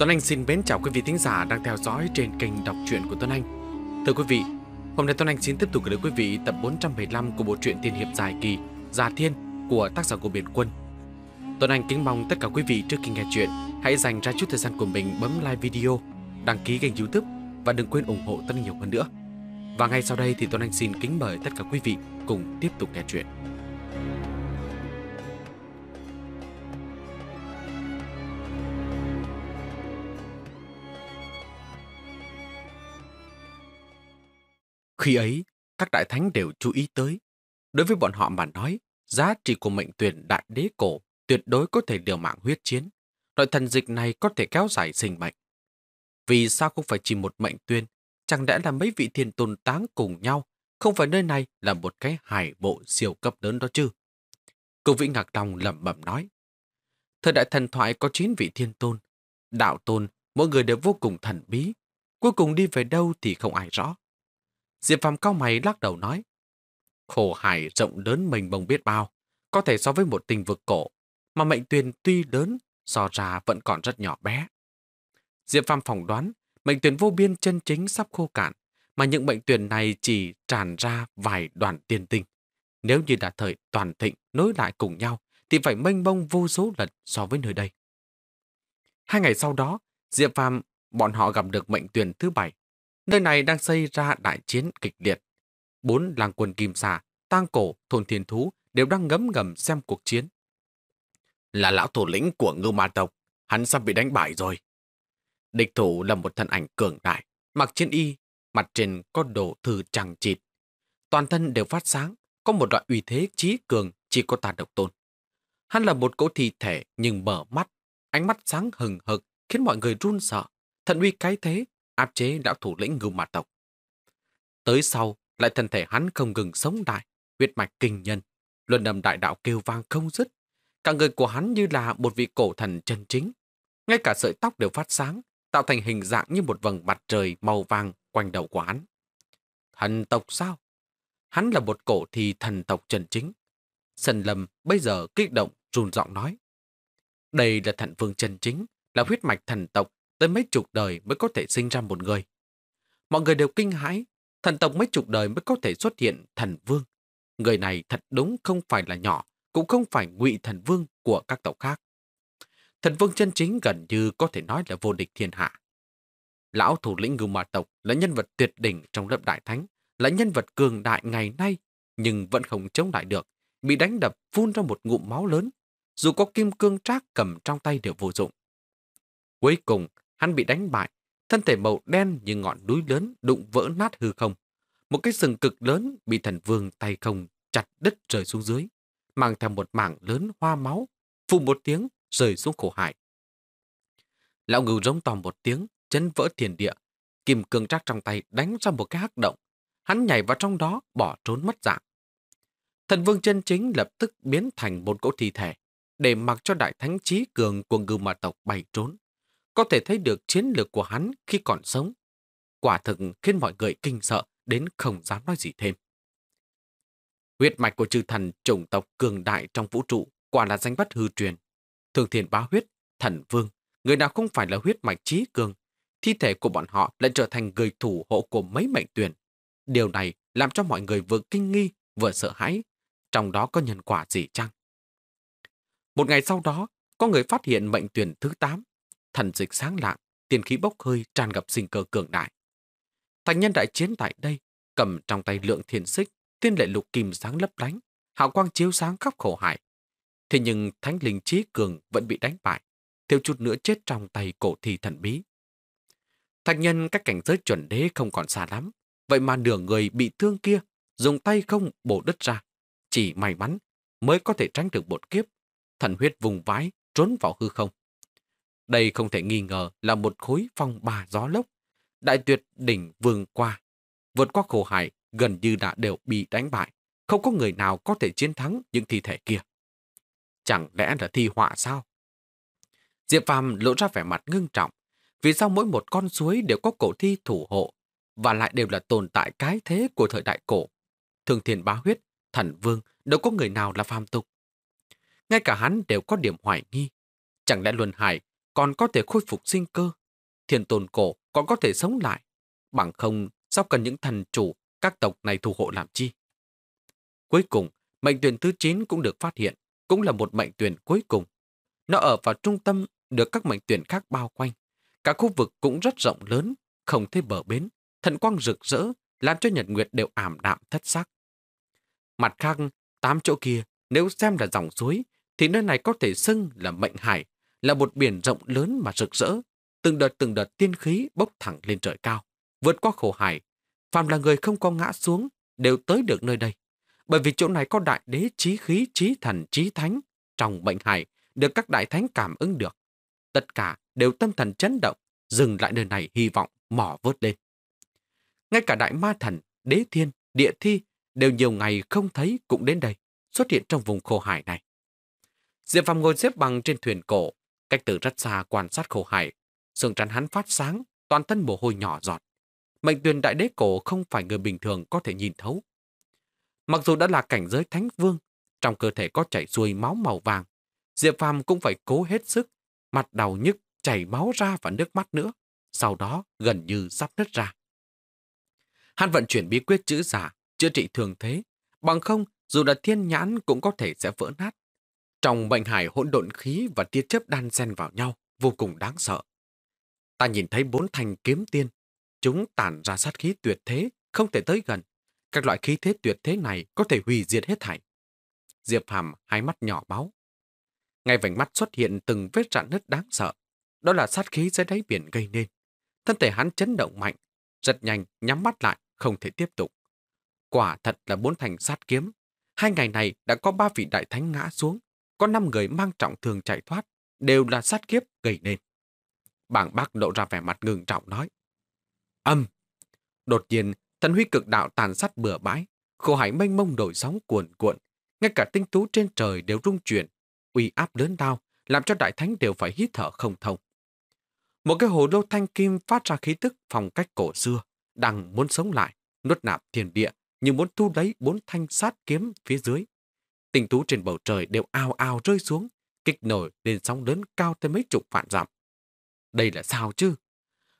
Tuấn Anh xin mến chào quý vị thính giả đang theo dõi trên kênh đọc truyện của Tuấn Anh. Thưa quý vị, hôm nay Tuấn Anh xin tiếp tục gửi đến quý vị tập 475 của bộ truyện tiên hiệp dài kỳ Già Thiên của tác giả của Biển Quân. Tuấn Anh kính mong tất cả quý vị trước khi nghe truyện hãy dành ra chút thời gian của mình bấm like video, đăng ký kênh youtube và đừng quên ủng hộ Tuấn Anh nhiều hơn nữa. Và ngay sau đây thì Tuấn Anh xin kính mời tất cả quý vị cùng tiếp tục nghe truyện. Khi ấy, các đại thánh đều chú ý tới. Đối với bọn họ mà nói, giá trị của mệnh tuyển đại đế cổ tuyệt đối có thể điều mạng huyết chiến. Loại thần dịch này có thể kéo dài sinh mệnh. Vì sao không phải chỉ một mệnh tuyên? Chẳng lẽ là mấy vị thiên tôn táng cùng nhau? Không phải nơi này là một cái hải bộ siêu cấp lớn đó chứ? Cầu vĩ ngạc đồng lẩm bẩm nói. Thời đại thần thoại có 9 vị thiên tôn. Đạo tôn, mỗi người đều vô cùng thần bí. Cuối cùng đi về đâu thì không ai rõ. Diệp Phạm cao mày lắc đầu nói. Khổ hải rộng lớn mình bông biết bao, có thể so với một tình vực cổ, mà mệnh tuyền tuy lớn, so ra vẫn còn rất nhỏ bé. Diệp Phạm phỏng đoán, mệnh tuyền vô biên chân chính sắp khô cạn, mà những mệnh tuyền này chỉ tràn ra vài đoàn tiên tinh. Nếu như đã thời toàn thịnh nối lại cùng nhau, thì phải mênh mông vô số lần so với nơi đây. Hai ngày sau đó, Diệp Phạm bọn họ gặp được mệnh tuyển thứ bảy, Nơi này đang xây ra đại chiến kịch liệt. Bốn làng quần kim xà, tang cổ, thôn thiên thú đều đang ngấm ngầm xem cuộc chiến. Là lão thủ lĩnh của ngưu ma tộc, hắn sắp bị đánh bại rồi. Địch thủ là một thân ảnh cường đại, mặc chiến y, mặt trên có đồ thư chẳng chịt. Toàn thân đều phát sáng, có một loại uy thế trí cường chỉ có ta độc tôn. Hắn là một cỗ thi thể nhưng mở mắt, ánh mắt sáng hừng hực khiến mọi người run sợ. Thần uy cái thế áp chế lão thủ lĩnh ngưu ma tộc. Tới sau, lại thân thể hắn không ngừng sống đại, huyết mạch kinh nhân, luân âm đại đạo kêu vang không dứt. Cả người của hắn như là một vị cổ thần chân chính. Ngay cả sợi tóc đều phát sáng, tạo thành hình dạng như một vầng mặt trời màu vàng quanh đầu của hắn. Thần tộc sao? Hắn là một cổ thì thần tộc chân chính. Sần lầm bây giờ kích động run giọng nói. Đây là thần vương chân chính, là huyết mạch thần tộc tới mấy chục đời mới có thể sinh ra một người. Mọi người đều kinh hãi, thần tộc mấy chục đời mới có thể xuất hiện thần vương. Người này thật đúng không phải là nhỏ, cũng không phải ngụy thần vương của các tộc khác. Thần vương chân chính gần như có thể nói là vô địch thiên hạ. Lão thủ lĩnh ngưu ma tộc là nhân vật tuyệt đỉnh trong lớp đại thánh, là nhân vật cường đại ngày nay, nhưng vẫn không chống lại được, bị đánh đập phun ra một ngụm máu lớn, dù có kim cương trác cầm trong tay đều vô dụng. Cuối cùng, Hắn bị đánh bại, thân thể màu đen như ngọn núi lớn đụng vỡ nát hư không. Một cái sừng cực lớn bị thần vương tay không chặt đất rơi xuống dưới, mang theo một mảng lớn hoa máu, phù một tiếng rơi xuống khổ hải. Lão ngưu rống to một tiếng, chấn vỡ thiền địa, kim cương trác trong tay đánh ra một cái hắc động. Hắn nhảy vào trong đó, bỏ trốn mất dạng. Thần vương chân chính lập tức biến thành một cỗ thi thể, để mặc cho đại thánh trí cường của ngưu mà tộc bay trốn có thể thấy được chiến lược của hắn khi còn sống. Quả thực khiến mọi người kinh sợ đến không dám nói gì thêm. Huyết mạch của chư thần chủng tộc cường đại trong vũ trụ quả là danh bất hư truyền. Thường thiền bá huyết, thần vương, người nào không phải là huyết mạch trí cường, thi thể của bọn họ lại trở thành người thủ hộ của mấy mệnh tuyển. Điều này làm cho mọi người vừa kinh nghi, vừa sợ hãi. Trong đó có nhân quả gì chăng? Một ngày sau đó, có người phát hiện mệnh tuyển thứ 8 thần dịch sáng lạng, tiền khí bốc hơi tràn ngập sinh cơ cường đại. Thành nhân đại chiến tại đây, cầm trong tay lượng thiên xích, tiên lệ lục kim sáng lấp lánh, hào quang chiếu sáng khắp khổ hải. Thế nhưng thánh linh trí cường vẫn bị đánh bại, thiếu chút nữa chết trong tay cổ thi thần bí. Thành nhân cách cảnh giới chuẩn đế không còn xa lắm, vậy mà nửa người bị thương kia, dùng tay không bổ đất ra. Chỉ may mắn mới có thể tránh được bột kiếp, thần huyết vùng vãi, trốn vào hư không. Đây không thể nghi ngờ là một khối phong ba gió lốc. Đại tuyệt đỉnh vương qua, vượt qua khổ hải gần như đã đều bị đánh bại. Không có người nào có thể chiến thắng những thi thể kia. Chẳng lẽ là thi họa sao? Diệp Phàm lộ ra vẻ mặt ngưng trọng. Vì sao mỗi một con suối đều có cổ thi thủ hộ và lại đều là tồn tại cái thế của thời đại cổ? Thường thiền bá huyết, thần vương, đâu có người nào là phàm tục. Ngay cả hắn đều có điểm hoài nghi. Chẳng lẽ Luân Hải còn có thể khôi phục sinh cơ. thiền tồn cổ còn có thể sống lại. Bằng không, sao cần những thần chủ, các tộc này thủ hộ làm chi? Cuối cùng, mệnh tuyển thứ 9 cũng được phát hiện, cũng là một mệnh tuyển cuối cùng. Nó ở vào trung tâm được các mệnh tuyển khác bao quanh. Cả khu vực cũng rất rộng lớn, không thấy bờ bến. Thần quang rực rỡ, làm cho nhật nguyệt đều ảm đạm thất sắc. Mặt khác, tám chỗ kia, nếu xem là dòng suối, thì nơi này có thể xưng là mệnh hải là một biển rộng lớn mà rực rỡ, từng đợt từng đợt tiên khí bốc thẳng lên trời cao, vượt qua khổ hải. Phàm là người không có ngã xuống, đều tới được nơi đây. Bởi vì chỗ này có đại đế trí khí, trí thần, trí thánh, trong bệnh hải, được các đại thánh cảm ứng được. Tất cả đều tâm thần chấn động, dừng lại nơi này hy vọng mỏ vớt lên. Ngay cả đại ma thần, đế thiên, địa thi đều nhiều ngày không thấy cũng đến đây, xuất hiện trong vùng khổ hải này. Diệp Phàm ngồi xếp bằng trên thuyền cổ, Cách từ rất xa quan sát khổ hải, xương trán hắn phát sáng, toàn thân mồ hôi nhỏ giọt. Mệnh tuyên đại đế cổ không phải người bình thường có thể nhìn thấu. Mặc dù đã là cảnh giới thánh vương, trong cơ thể có chảy xuôi máu màu vàng, Diệp Phàm cũng phải cố hết sức, mặt đau nhức, chảy máu ra và nước mắt nữa, sau đó gần như sắp nứt ra. Hắn vận chuyển bí quyết chữ giả, chữa trị thường thế, bằng không dù là thiên nhãn cũng có thể sẽ vỡ nát. Trong bệnh hải hỗn độn khí và tia chớp đan xen vào nhau, vô cùng đáng sợ. Ta nhìn thấy bốn thành kiếm tiên. Chúng tản ra sát khí tuyệt thế, không thể tới gần. Các loại khí thế tuyệt thế này có thể hủy diệt hết thảy. Diệp Hàm hai mắt nhỏ máu. Ngay vành mắt xuất hiện từng vết rạn nứt đáng sợ. Đó là sát khí dưới đáy biển gây nên. Thân thể hắn chấn động mạnh, giật nhanh, nhắm mắt lại, không thể tiếp tục. Quả thật là bốn thành sát kiếm. Hai ngày này đã có ba vị đại thánh ngã xuống, có 5 người mang trọng thương chạy thoát, đều là sát kiếp gây nên. Bảng bác lộ ra vẻ mặt ngừng trọng nói. Âm! Đột nhiên, thần huy cực đạo tàn sát bừa bãi, khổ hải mênh mông đổi sóng cuộn cuộn, ngay cả tinh tú trên trời đều rung chuyển, uy áp lớn đao, làm cho đại thánh đều phải hít thở không thông. Một cái hồ lô thanh kim phát ra khí tức phong cách cổ xưa, đang muốn sống lại, nuốt nạp thiền địa, nhưng muốn thu lấy bốn thanh sát kiếm phía dưới, Tình tú trên bầu trời đều ao ao rơi xuống, kích nổi lên sóng lớn cao tới mấy chục vạn dặm. Đây là sao chứ?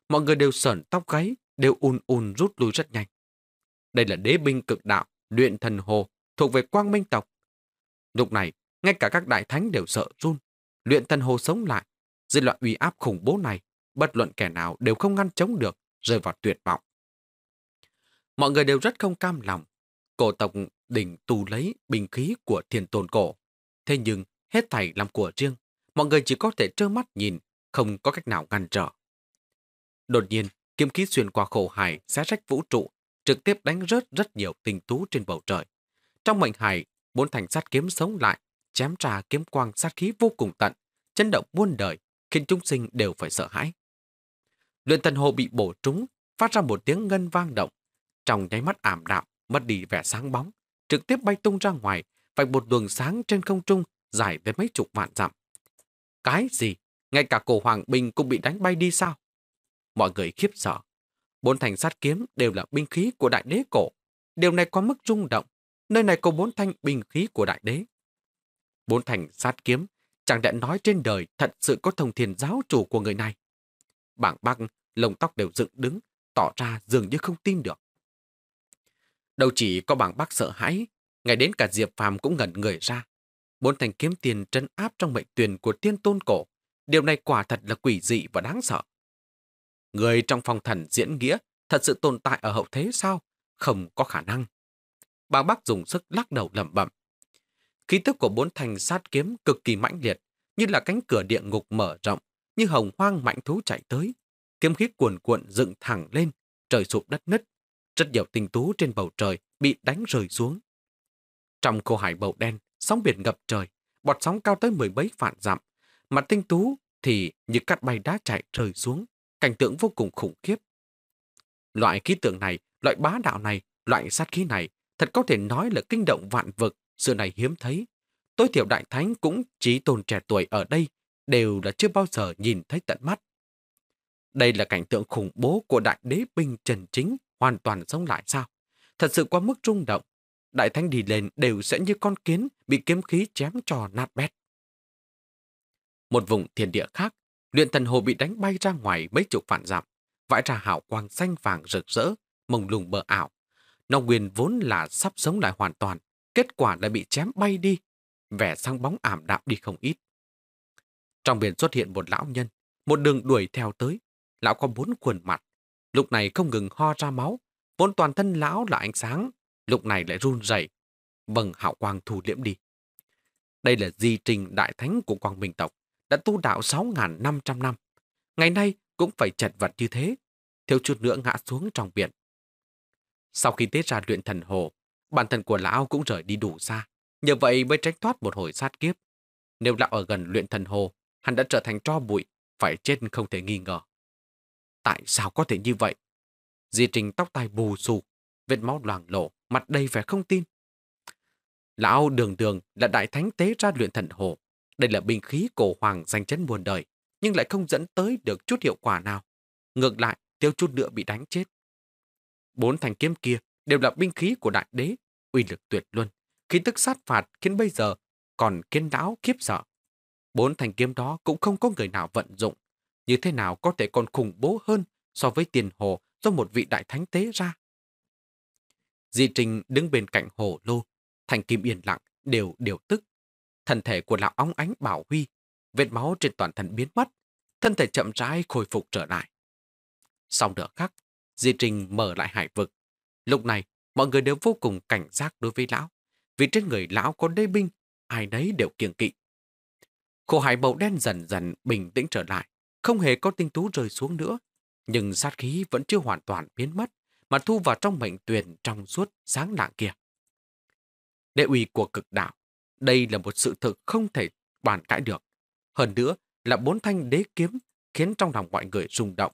Mọi người đều sởn tóc gáy, đều un un rút lui rất nhanh. Đây là đế binh cực đạo, luyện thần hồ, thuộc về quang minh tộc. Lúc này, ngay cả các đại thánh đều sợ run. Luyện thần hồ sống lại, dưới loại uy áp khủng bố này, bất luận kẻ nào đều không ngăn chống được, rơi vào tuyệt vọng. Mọi người đều rất không cam lòng, cổ tộc định tù lấy bình khí của thiên tôn cổ. Thế nhưng, hết thảy làm của riêng, mọi người chỉ có thể trơ mắt nhìn, không có cách nào ngăn trở. Đột nhiên, kiếm khí xuyên qua khổ hải xé rách vũ trụ, trực tiếp đánh rớt rất nhiều tinh tú trên bầu trời. Trong mệnh hải, bốn thành sát kiếm sống lại, chém ra kiếm quang sát khí vô cùng tận, chấn động muôn đời, khiến chúng sinh đều phải sợ hãi. Luyện thần hồ bị bổ trúng, phát ra một tiếng ngân vang động, trong nháy mắt ảm đạm, mất đi vẻ sáng bóng, trực tiếp bay tung ra ngoài, vạch một đường sáng trên không trung dài tới mấy chục vạn dặm. Cái gì? Ngay cả cổ Hoàng binh cũng bị đánh bay đi sao? Mọi người khiếp sợ. Bốn thành sát kiếm đều là binh khí của đại đế cổ. Điều này có mức rung động. Nơi này có bốn thanh binh khí của đại đế. Bốn thành sát kiếm, chẳng đã nói trên đời thật sự có thông thiền giáo chủ của người này. Bảng băng, lồng tóc đều dựng đứng, tỏ ra dường như không tin được. Đâu chỉ có bảng bác sợ hãi, ngay đến cả Diệp Phàm cũng ngẩn người ra. Bốn thành kiếm tiền trấn áp trong mệnh tuyển của tiên tôn cổ. Điều này quả thật là quỷ dị và đáng sợ. Người trong phòng thần diễn nghĩa thật sự tồn tại ở hậu thế sao? Không có khả năng. bảng bác dùng sức lắc đầu lẩm bẩm. Khí tức của bốn thành sát kiếm cực kỳ mãnh liệt, như là cánh cửa địa ngục mở rộng, như hồng hoang mãnh thú chạy tới. Kiếm khí cuồn cuộn dựng thẳng lên, trời sụp đất nứt, rất nhiều tinh tú trên bầu trời bị đánh rơi xuống. Trong cô hải bầu đen, sóng biển ngập trời, bọt sóng cao tới mười mấy vạn dặm, mà tinh tú thì như cắt bay đá chạy rơi xuống, cảnh tượng vô cùng khủng khiếp. Loại khí tượng này, loại bá đạo này, loại sát khí này, thật có thể nói là kinh động vạn vực, sự này hiếm thấy. Tối thiểu đại thánh cũng chỉ tồn trẻ tuổi ở đây, đều đã chưa bao giờ nhìn thấy tận mắt. Đây là cảnh tượng khủng bố của đại đế binh Trần Chính hoàn toàn sống lại sao? Thật sự quá mức rung động. Đại thánh đi lên đều sẽ như con kiến bị kiếm khí chém trò nát bét. Một vùng thiền địa khác, luyện thần hồ bị đánh bay ra ngoài mấy chục vạn dặm, vãi ra hào quang xanh vàng rực rỡ, mông lùng bờ ảo. Nó nguyên vốn là sắp sống lại hoàn toàn, kết quả lại bị chém bay đi, vẻ sang bóng ảm đạm đi không ít. Trong biển xuất hiện một lão nhân, một đường đuổi theo tới, lão có bốn khuôn mặt, lúc này không ngừng ho ra máu, vốn toàn thân lão là ánh sáng, lúc này lại run rẩy bằng vâng, hạo quang thu liễm đi. Đây là di trình đại thánh của quang minh tộc, đã tu đạo 6.500 năm. Ngày nay cũng phải chật vật như thế, thiếu chút nữa ngã xuống trong biển. Sau khi tết ra luyện thần hồ, bản thân của lão cũng rời đi đủ xa, nhờ vậy mới tránh thoát một hồi sát kiếp. Nếu lão ở gần luyện thần hồ, hắn đã trở thành tro bụi, phải chết không thể nghi ngờ. Tại sao có thể như vậy? Di Trình tóc tai bù xù, vết máu loàng lộ, mặt đầy vẻ không tin. Lão đường đường là đại thánh tế ra luyện thần hồ. Đây là binh khí cổ hoàng danh chấn buồn đời, nhưng lại không dẫn tới được chút hiệu quả nào. Ngược lại, tiêu chút nữa bị đánh chết. Bốn thành kiếm kia đều là binh khí của đại đế, uy lực tuyệt luân. Khí tức sát phạt khiến bây giờ còn kiên đáo khiếp sợ. Bốn thành kiếm đó cũng không có người nào vận dụng, như thế nào có thể còn khủng bố hơn so với tiền hồ do một vị đại thánh tế ra. Di Trinh đứng bên cạnh hồ lô, thành kim yên lặng, đều đều tức. thần thể của lão óng ánh bảo huy, vết máu trên toàn thân biến mất, thân thể chậm rãi khôi phục trở lại. Sau nửa khắc, Di Trinh mở lại hải vực. Lúc này, mọi người đều vô cùng cảnh giác đối với lão, vì trên người lão có đê binh, ai đấy đều kiêng kỵ. Khổ hải màu đen dần dần bình tĩnh trở lại, không hề có tinh tú rơi xuống nữa, nhưng sát khí vẫn chưa hoàn toàn biến mất, mà thu vào trong mệnh tuyền trong suốt sáng lạng kia. Đệ ủy của cực đạo, đây là một sự thực không thể bàn cãi được. Hơn nữa là bốn thanh đế kiếm khiến trong lòng mọi người rung động,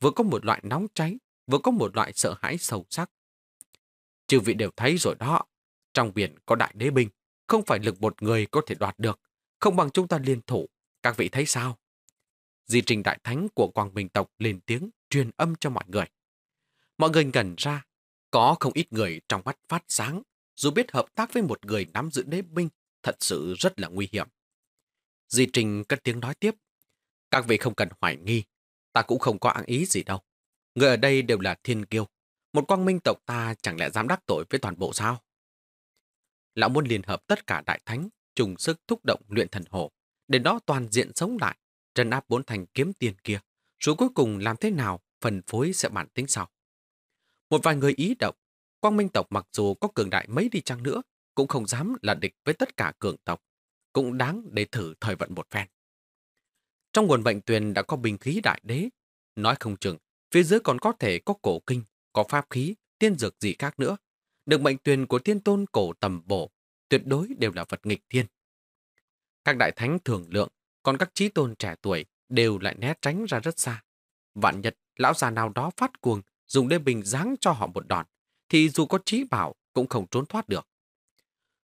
vừa có một loại nóng cháy, vừa có một loại sợ hãi sâu sắc. Chư vị đều thấy rồi đó, trong biển có đại đế binh, không phải lực một người có thể đoạt được, không bằng chúng ta liên thủ, các vị thấy sao? Di trình đại thánh của Quang Minh Tộc lên tiếng truyền âm cho mọi người. Mọi người ngẩn ra, có không ít người trong mắt phát sáng, dù biết hợp tác với một người nắm giữ đế binh thật sự rất là nguy hiểm. Di Trình cất tiếng nói tiếp. Các vị không cần hoài nghi, ta cũng không có áng ý gì đâu. Người ở đây đều là thiên kiêu. Một quang minh tộc ta chẳng lẽ dám đắc tội với toàn bộ sao? Lão muốn liên hợp tất cả đại thánh, trùng sức thúc động luyện thần hồ, để đó toàn diện sống lại, trấn áp bốn thành kiếm tiền kia, rồi cuối cùng làm thế nào phân phối sẽ bản tính sau. Một vài người ý động, quang minh tộc mặc dù có cường đại mấy đi chăng nữa, cũng không dám là địch với tất cả cường tộc, cũng đáng để thử thời vận một phen. Trong nguồn bệnh tuyền đã có bình khí đại đế, nói không chừng, phía dưới còn có thể có cổ kinh, có pháp khí, tiên dược gì khác nữa. Được mệnh tuyền của tiên tôn cổ tầm bổ, tuyệt đối đều là vật nghịch thiên. Các đại thánh thường lượng còn các trí tôn trẻ tuổi đều lại né tránh ra rất xa. Vạn nhật, lão già nào đó phát cuồng, dùng đê bình giáng cho họ một đòn, thì dù có trí bảo cũng không trốn thoát được.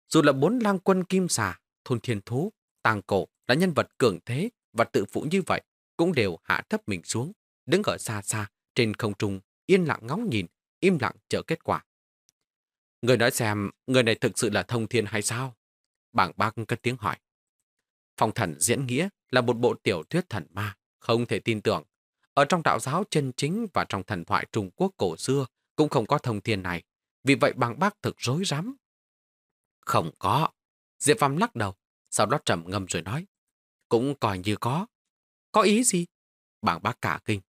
Dù là bốn lang quân kim xà, thôn thiên thú, tàng cổ là nhân vật cường thế và tự phụ như vậy, cũng đều hạ thấp mình xuống, đứng ở xa xa, trên không trung, yên lặng ngóng nhìn, im lặng chờ kết quả. Người nói xem, người này thực sự là thông thiên hay sao? Bảng bác cất tiếng hỏi. Phong thần diễn nghĩa là một bộ tiểu thuyết thần ma, không thể tin tưởng. Ở trong đạo giáo chân chính và trong thần thoại Trung Quốc cổ xưa cũng không có thông thiên này, vì vậy bằng bác thực rối rắm. Không có. Diệp Phạm lắc đầu, sau đó trầm ngâm rồi nói. Cũng coi như có. Có ý gì? Bàng bác cả kinh.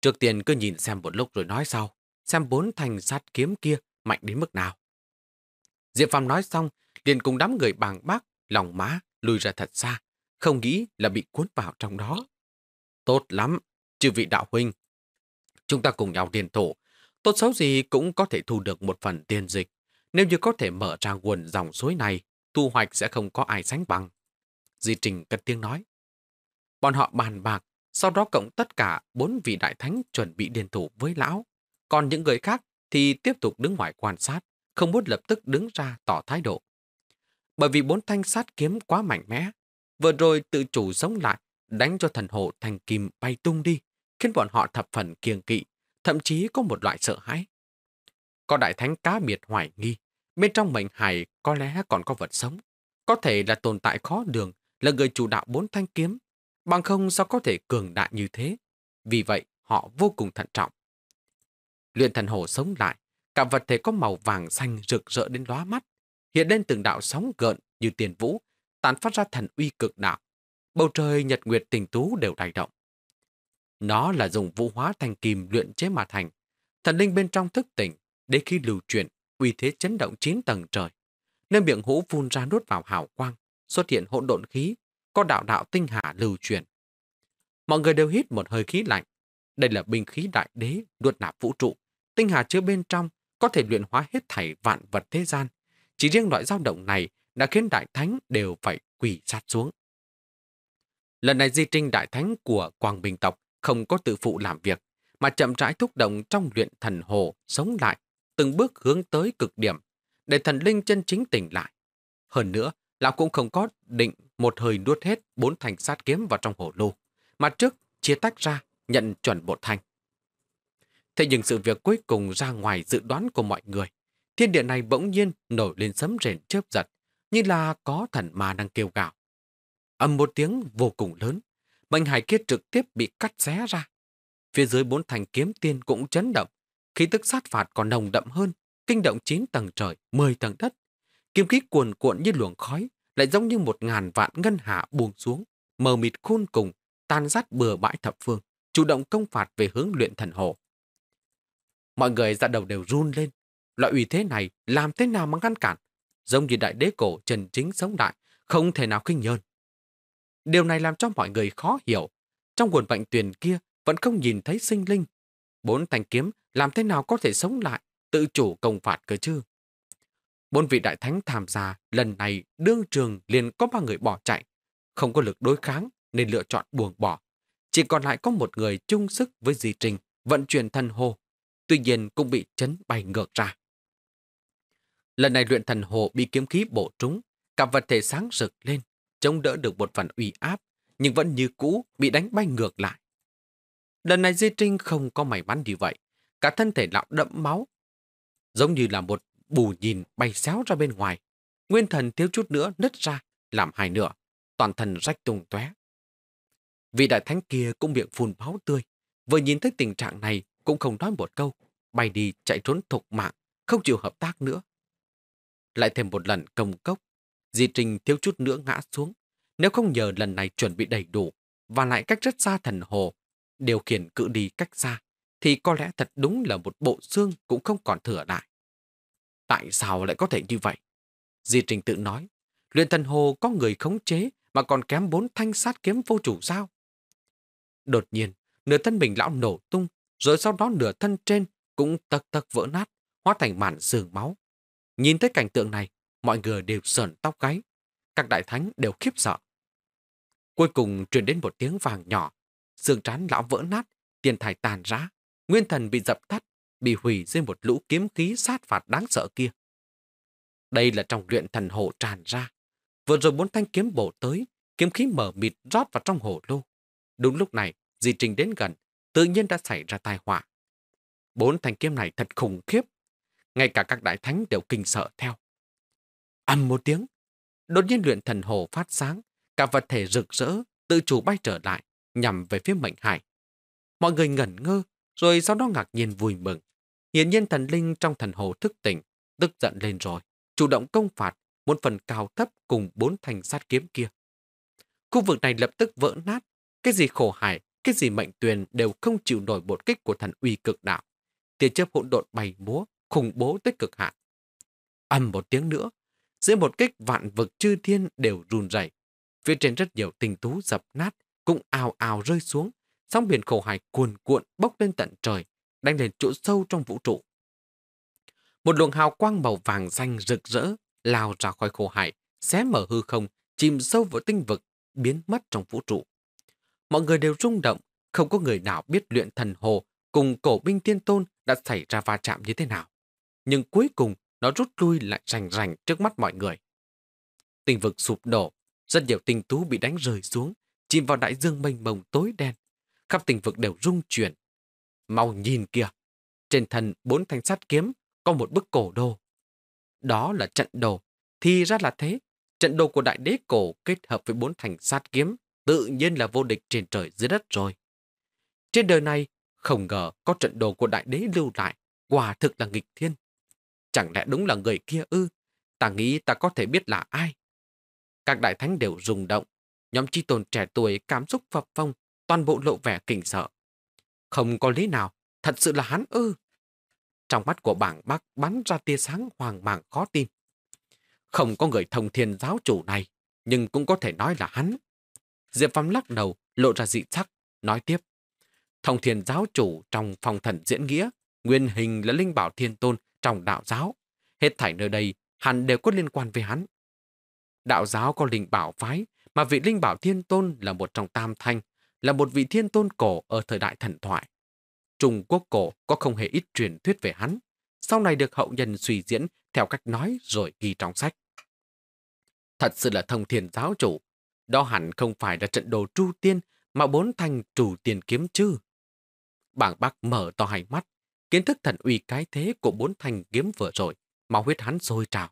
Trước tiên cứ nhìn xem một lúc rồi nói sau, xem bốn thanh sát kiếm kia mạnh đến mức nào. Diệp Phạm nói xong, liền cùng đám người bàng bác, lòng má, lùi ra thật xa, không nghĩ là bị cuốn vào trong đó. Tốt lắm, chư vị đạo huynh. Chúng ta cùng nhau điền thổ, tốt xấu gì cũng có thể thu được một phần tiền dịch. Nếu như có thể mở ra nguồn dòng suối này, thu hoạch sẽ không có ai sánh bằng. Di Trình cất tiếng nói. Bọn họ bàn bạc, sau đó cộng tất cả bốn vị đại thánh chuẩn bị điền thủ với lão. Còn những người khác thì tiếp tục đứng ngoài quan sát, không muốn lập tức đứng ra tỏ thái độ bởi vì bốn thanh sát kiếm quá mạnh mẽ. Vừa rồi tự chủ sống lại, đánh cho thần hộ thành kim bay tung đi, khiến bọn họ thập phần kiêng kỵ, thậm chí có một loại sợ hãi. Có đại thánh cá biệt hoài nghi, bên trong mệnh hải có lẽ còn có vật sống, có thể là tồn tại khó đường, là người chủ đạo bốn thanh kiếm, bằng không sao có thể cường đại như thế. Vì vậy, họ vô cùng thận trọng. Luyện thần hồ sống lại, cả vật thể có màu vàng xanh rực rỡ đến lóa mắt, hiện lên từng đạo sóng gợn như tiền vũ, tàn phát ra thần uy cực đạo. Bầu trời nhật nguyệt tình tú đều đại động. Nó là dùng vũ hóa thành kim luyện chế mà thành. Thần linh bên trong thức tỉnh, để khi lưu chuyển, uy thế chấn động chín tầng trời. Nơi miệng hũ phun ra nuốt vào hào quang, xuất hiện hỗn độn khí, có đạo đạo tinh hạ lưu chuyển. Mọi người đều hít một hơi khí lạnh. Đây là binh khí đại đế, nuốt nạp vũ trụ. Tinh hà chứa bên trong, có thể luyện hóa hết thảy vạn vật thế gian, chỉ riêng loại dao động này đã khiến đại thánh đều phải quỳ sát xuống. Lần này di trinh đại thánh của Quang Bình tộc không có tự phụ làm việc, mà chậm rãi thúc động trong luyện thần hồ sống lại, từng bước hướng tới cực điểm, để thần linh chân chính tỉnh lại. Hơn nữa, lão cũng không có định một hơi nuốt hết bốn thành sát kiếm vào trong hồ lô, mà trước chia tách ra, nhận chuẩn bộ thành. Thế nhưng sự việc cuối cùng ra ngoài dự đoán của mọi người thiên địa này bỗng nhiên nổi lên sấm rền chớp giật, như là có thần ma đang kêu gạo. Âm một tiếng vô cùng lớn, mệnh hải kia trực tiếp bị cắt xé ra. Phía dưới bốn thành kiếm tiên cũng chấn động, khí tức sát phạt còn nồng đậm hơn, kinh động chín tầng trời, 10 tầng đất. Kim khí cuồn cuộn như luồng khói, lại giống như một ngàn vạn ngân hạ buông xuống, mờ mịt khôn cùng, tan rát bừa bãi thập phương, chủ động công phạt về hướng luyện thần hồ. Mọi người ra đầu đều run lên, Loại ủy thế này làm thế nào mà ngăn cản? Giống như đại đế cổ Trần Chính sống đại, không thể nào kinh nhơn. Điều này làm cho mọi người khó hiểu. Trong nguồn bệnh tuyển kia vẫn không nhìn thấy sinh linh. Bốn thanh kiếm làm thế nào có thể sống lại, tự chủ công phạt cơ chứ? Bốn vị đại thánh tham gia lần này đương trường liền có ba người bỏ chạy. Không có lực đối kháng nên lựa chọn buông bỏ. Chỉ còn lại có một người chung sức với Di Trình vận chuyển thân hồ. Tuy nhiên cũng bị chấn bay ngược ra. Lần này luyện thần hồ bị kiếm khí bổ trúng, cả vật thể sáng rực lên, chống đỡ được một phần uy áp, nhưng vẫn như cũ bị đánh bay ngược lại. Lần này Di Trinh không có may mắn như vậy, cả thân thể lão đẫm máu, giống như là một bù nhìn bay xéo ra bên ngoài. Nguyên thần thiếu chút nữa nứt ra, làm hai nửa, toàn thân rách tung tóe. Vị đại thánh kia cũng miệng phun máu tươi, vừa nhìn thấy tình trạng này cũng không nói một câu, bay đi chạy trốn thục mạng, không chịu hợp tác nữa. Lại thêm một lần công cốc, Di trinh thiếu chút nữa ngã xuống. Nếu không nhờ lần này chuẩn bị đầy đủ và lại cách rất xa thần hồ, điều khiển cự đi cách xa, thì có lẽ thật đúng là một bộ xương cũng không còn thừa lại. Tại sao lại có thể như vậy? Di trinh tự nói, luyện thần hồ có người khống chế mà còn kém bốn thanh sát kiếm vô chủ sao? Đột nhiên, nửa thân mình lão nổ tung, rồi sau đó nửa thân trên cũng tật tật vỡ nát, hóa thành mản sườn máu. Nhìn thấy cảnh tượng này, mọi người đều sờn tóc gáy. Các đại thánh đều khiếp sợ. Cuối cùng truyền đến một tiếng vàng nhỏ. xương trán lão vỡ nát, tiền thải tàn rã. Nguyên thần bị dập tắt, bị hủy dưới một lũ kiếm khí sát phạt đáng sợ kia. Đây là trong luyện thần hồ tràn ra. Vừa rồi bốn thanh kiếm bổ tới, kiếm khí mở mịt rót vào trong hồ lô. Đúng lúc này, di trình đến gần, tự nhiên đã xảy ra tai họa. Bốn thanh kiếm này thật khủng khiếp, ngay cả các đại thánh đều kinh sợ theo. Âm một tiếng, đột nhiên luyện thần hồ phát sáng, cả vật thể rực rỡ, tự chủ bay trở lại, nhằm về phía mệnh hải. Mọi người ngẩn ngơ, rồi sau đó ngạc nhiên vui mừng. Hiển nhiên thần linh trong thần hồ thức tỉnh, tức giận lên rồi, chủ động công phạt một phần cao thấp cùng bốn thành sát kiếm kia. Khu vực này lập tức vỡ nát, cái gì khổ hải, cái gì mệnh tuyền đều không chịu nổi bột kích của thần uy cực đạo. tiền chấp hỗn độn bay múa, khủng bố tới cực hạn. Âm một tiếng nữa, dưới một kích vạn vực chư thiên đều run rẩy Phía trên rất nhiều tình tú dập nát, cũng ào ào rơi xuống, sóng biển khổ hải cuồn cuộn bốc lên tận trời, đánh lên chỗ sâu trong vũ trụ. Một luồng hào quang màu vàng xanh rực rỡ lao ra khỏi khổ hải, xé mở hư không, chìm sâu vào tinh vực, biến mất trong vũ trụ. Mọi người đều rung động, không có người nào biết luyện thần hồ cùng cổ binh tiên tôn đã xảy ra va chạm như thế nào nhưng cuối cùng nó rút lui lại rành rành trước mắt mọi người. Tình vực sụp đổ, rất nhiều tinh tú bị đánh rơi xuống, chìm vào đại dương mênh mông tối đen. Khắp tình vực đều rung chuyển. Mau nhìn kìa! Trên thân bốn thanh sắt kiếm có một bức cổ đồ. Đó là trận đồ. Thì ra là thế. Trận đồ của đại đế cổ kết hợp với bốn thanh sát kiếm tự nhiên là vô địch trên trời dưới đất rồi. Trên đời này, không ngờ có trận đồ của đại đế lưu lại, quả thực là nghịch thiên. Chẳng lẽ đúng là người kia ư? Ta nghĩ ta có thể biết là ai. Các đại thánh đều rung động. Nhóm chi tồn trẻ tuổi cảm xúc phập phông, toàn bộ lộ vẻ kinh sợ. Không có lý nào, thật sự là hắn ư. Trong mắt của bảng bác bắn ra tia sáng hoàng mạng khó tin. Không có người thông thiên giáo chủ này, nhưng cũng có thể nói là hắn. Diệp Phong lắc đầu, lộ ra dị sắc, nói tiếp. Thông thiên giáo chủ trong phòng thần diễn nghĩa, nguyên hình là linh bảo thiên tôn, trong đạo giáo. Hết thảy nơi đây hẳn đều có liên quan với hắn. Đạo giáo có linh bảo phái, mà vị linh bảo thiên tôn là một trong tam thanh, là một vị thiên tôn cổ ở thời đại thần thoại. Trung Quốc cổ có không hề ít truyền thuyết về hắn, sau này được hậu nhân suy diễn theo cách nói rồi ghi trong sách. Thật sự là thông thiền giáo chủ, đó hẳn không phải là trận đồ tru tiên mà bốn thanh trù tiền kiếm chứ. Bảng bác mở to hai mắt, Kiến thức thần uy cái thế của bốn thanh kiếm vừa rồi, máu huyết hắn sôi trào.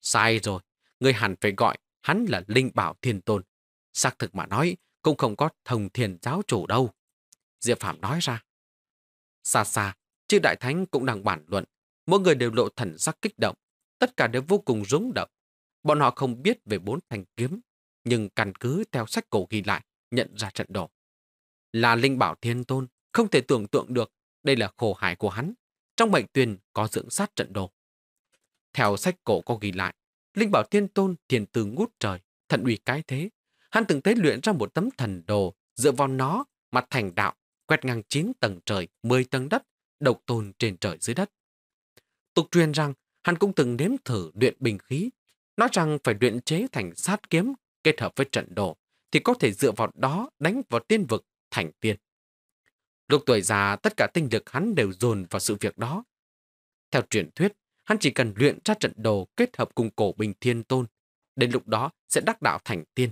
Sai rồi, người hẳn phải gọi hắn là Linh Bảo Thiên Tôn. Xác thực mà nói, cũng không có thông thiền giáo chủ đâu. Diệp Phạm nói ra. Xa xa, chư đại thánh cũng đang bản luận. Mỗi người đều lộ thần sắc kích động. Tất cả đều vô cùng rúng động. Bọn họ không biết về bốn thanh kiếm, nhưng căn cứ theo sách cổ ghi lại, nhận ra trận đồ. Là Linh Bảo Thiên Tôn, không thể tưởng tượng được đây là khổ hại của hắn. Trong bệnh tuyền có dưỡng sát trận đồ. Theo sách cổ có ghi lại, Linh Bảo Thiên Tôn thiền từ ngút trời, thận uy cái thế. Hắn từng tế luyện ra một tấm thần đồ, dựa vào nó mặt thành đạo, quét ngang 9 tầng trời, 10 tầng đất, độc tôn trên trời dưới đất. Tục truyền rằng, hắn cũng từng nếm thử luyện bình khí, nói rằng phải luyện chế thành sát kiếm kết hợp với trận đồ, thì có thể dựa vào đó đánh vào tiên vực thành tiên. Lúc tuổi già, tất cả tinh lực hắn đều dồn vào sự việc đó. Theo truyền thuyết, hắn chỉ cần luyện ra trận đồ kết hợp cùng cổ bình thiên tôn. Đến lúc đó sẽ đắc đạo thành tiên.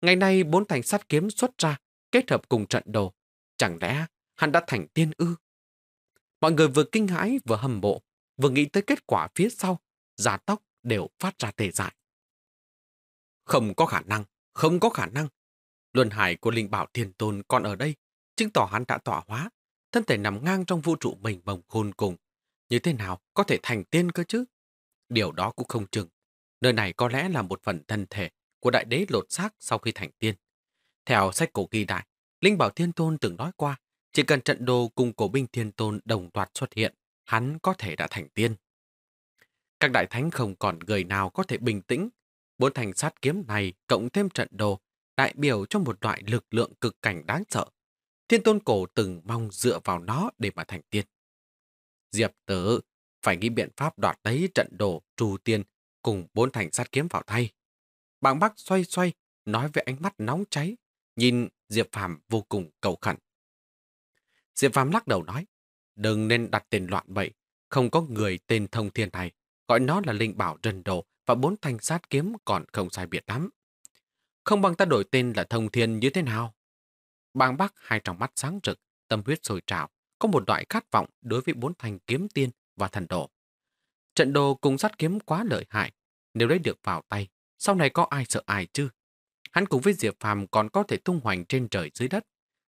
Ngày nay bốn thành sát kiếm xuất ra, kết hợp cùng trận đồ. Chẳng lẽ hắn đã thành tiên ư? Mọi người vừa kinh hãi vừa hầm bộ vừa nghĩ tới kết quả phía sau, giả tóc đều phát ra tề dại. Không có khả năng, không có khả năng. Luân hải của Linh Bảo Thiên Tôn còn ở đây, chứng tỏ hắn đã tỏa hóa, thân thể nằm ngang trong vũ trụ bình bồng khôn cùng. Như thế nào có thể thành tiên cơ chứ? Điều đó cũng không chừng. Nơi này có lẽ là một phần thân thể của đại đế lột xác sau khi thành tiên. Theo sách cổ ghi đại, Linh Bảo Thiên Tôn từng nói qua, chỉ cần trận đồ cùng cổ binh Thiên Tôn đồng loạt xuất hiện, hắn có thể đã thành tiên. Các đại thánh không còn người nào có thể bình tĩnh. Bốn thành sát kiếm này cộng thêm trận đồ, đại biểu cho một loại lực lượng cực cảnh đáng sợ Thiên tôn cổ từng mong dựa vào nó để mà thành tiên. Diệp tử phải nghĩ biện pháp đoạt lấy trận đồ trù tiên cùng bốn thành sát kiếm vào thay Bàng bác xoay xoay, nói với ánh mắt nóng cháy, nhìn Diệp Phàm vô cùng cầu khẩn. Diệp Phàm lắc đầu nói, đừng nên đặt tên loạn vậy không có người tên thông thiên này, gọi nó là linh bảo rần đồ và bốn thanh sát kiếm còn không sai biệt lắm. Không bằng ta đổi tên là thông thiên như thế nào? Bàng Bắc hai trong mắt sáng rực, tâm huyết sôi trào, có một loại khát vọng đối với bốn thành kiếm tiên và thần đồ. Trận đồ cùng sát kiếm quá lợi hại, nếu lấy được vào tay, sau này có ai sợ ai chứ? Hắn cùng với Diệp Phàm còn có thể tung hoành trên trời dưới đất,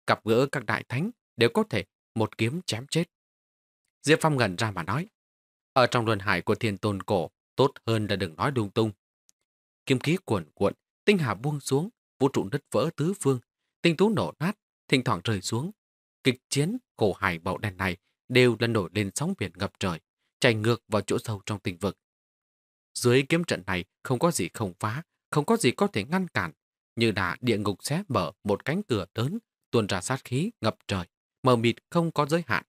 gặp gỡ các đại thánh đều có thể một kiếm chém chết. Diệp Phàm gần ra mà nói, ở trong luân hải của thiên tôn cổ, tốt hơn là đừng nói lung tung. Kiếm khí cuồn cuộn, tinh hà buông xuống, vũ trụ đất vỡ tứ phương, tinh tú nổ nát, thỉnh thoảng rơi xuống. Kịch chiến, khổ hải màu đen này đều lần nổi lên sóng biển ngập trời, chảy ngược vào chỗ sâu trong tình vực. Dưới kiếm trận này không có gì không phá, không có gì có thể ngăn cản, như là địa ngục xé mở một cánh cửa lớn, tuôn ra sát khí ngập trời, mờ mịt không có giới hạn.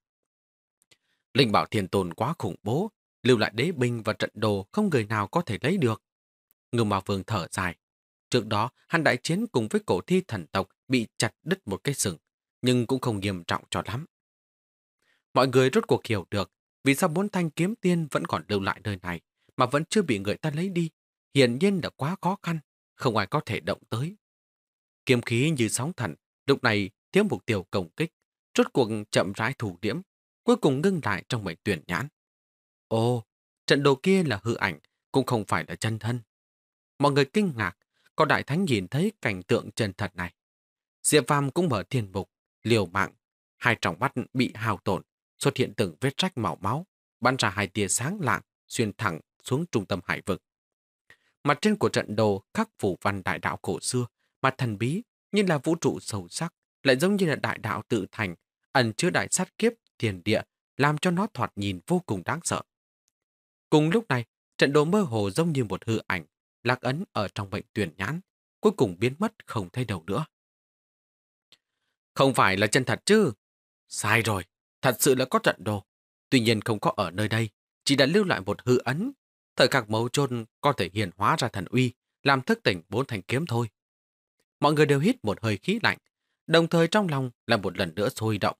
Linh bảo thiền tồn quá khủng bố, lưu lại đế binh và trận đồ không người nào có thể lấy được. Ngư Mao Vương thở dài, Trước đó, hắn đại chiến cùng với cổ thi thần tộc bị chặt đứt một cái sừng, nhưng cũng không nghiêm trọng cho lắm. Mọi người rốt cuộc hiểu được vì sao bốn thanh kiếm tiên vẫn còn lưu lại nơi này mà vẫn chưa bị người ta lấy đi. Hiển nhiên là quá khó khăn, không ai có thể động tới. Kiếm khí như sóng thần, lúc này thiếu mục tiêu công kích, rốt cuộc chậm rãi thủ điểm, cuối cùng ngưng lại trong mệnh tuyển nhãn. Ồ, trận đồ kia là hư ảnh, cũng không phải là chân thân. Mọi người kinh ngạc, có đại thánh nhìn thấy cảnh tượng chân thật này. Diệp Phàm cũng mở thiên mục, liều mạng, hai trọng mắt bị hào tổn, xuất hiện từng vết rách màu máu, bắn ra hai tia sáng lạng, xuyên thẳng xuống trung tâm hải vực. Mặt trên của trận đồ khắc phủ văn đại đạo cổ xưa, mặt thần bí, như là vũ trụ sâu sắc, lại giống như là đại đạo tự thành, ẩn chứa đại sát kiếp, thiền địa, làm cho nó thoạt nhìn vô cùng đáng sợ. Cùng lúc này, trận đồ mơ hồ giống như một hư ảnh, lạc ấn ở trong bệnh tuyển nhãn, cuối cùng biến mất không thấy đầu nữa. Không phải là chân thật chứ? Sai rồi, thật sự là có trận đồ. Tuy nhiên không có ở nơi đây, chỉ đã lưu lại một hư ấn. Thời khắc mấu chôn có thể hiển hóa ra thần uy, làm thức tỉnh bốn thành kiếm thôi. Mọi người đều hít một hơi khí lạnh, đồng thời trong lòng là một lần nữa sôi động.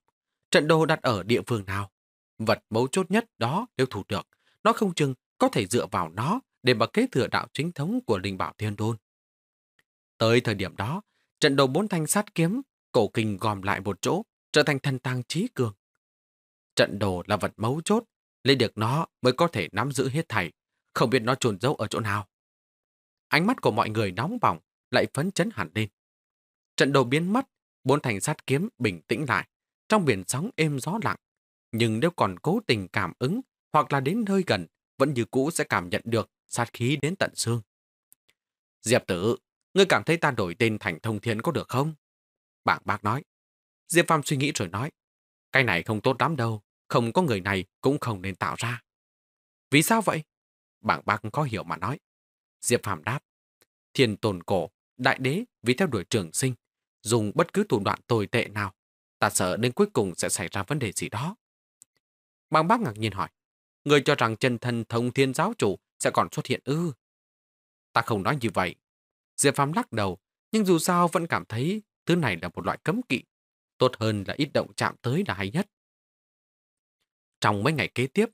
Trận đồ đặt ở địa phương nào? Vật mấu chốt nhất đó nếu thủ được, nó không chừng có thể dựa vào nó để mà kế thừa đạo chính thống của linh bảo thiên đôn. Tới thời điểm đó, trận đầu bốn thanh sát kiếm, cổ kinh gom lại một chỗ, trở thành thần tăng trí cường. Trận đồ là vật mấu chốt, lấy được nó mới có thể nắm giữ hết thảy, không biết nó trồn giấu ở chỗ nào. Ánh mắt của mọi người nóng bỏng, lại phấn chấn hẳn lên. Trận đồ biến mất, bốn thành sát kiếm bình tĩnh lại, trong biển sóng êm gió lặng. Nhưng nếu còn cố tình cảm ứng hoặc là đến nơi gần, vẫn như cũ sẽ cảm nhận được sát khí đến tận xương. Diệp tử, ngươi cảm thấy ta đổi tên thành thông thiên có được không? Bạn bác nói. Diệp Phạm suy nghĩ rồi nói. Cái này không tốt lắm đâu, không có người này cũng không nên tạo ra. Vì sao vậy? Bạn bác có hiểu mà nói. Diệp Phạm đáp. Thiên tồn cổ, đại đế vì theo đuổi trường sinh, dùng bất cứ thủ đoạn tồi tệ nào. Ta sợ đến cuối cùng sẽ xảy ra vấn đề gì đó. Bạn bác ngạc nhiên hỏi. Người cho rằng chân thân thông thiên giáo chủ sẽ còn xuất hiện ư. Ta không nói như vậy. Diệp Phàm lắc đầu, nhưng dù sao vẫn cảm thấy thứ này là một loại cấm kỵ. Tốt hơn là ít động chạm tới là hay nhất. Trong mấy ngày kế tiếp,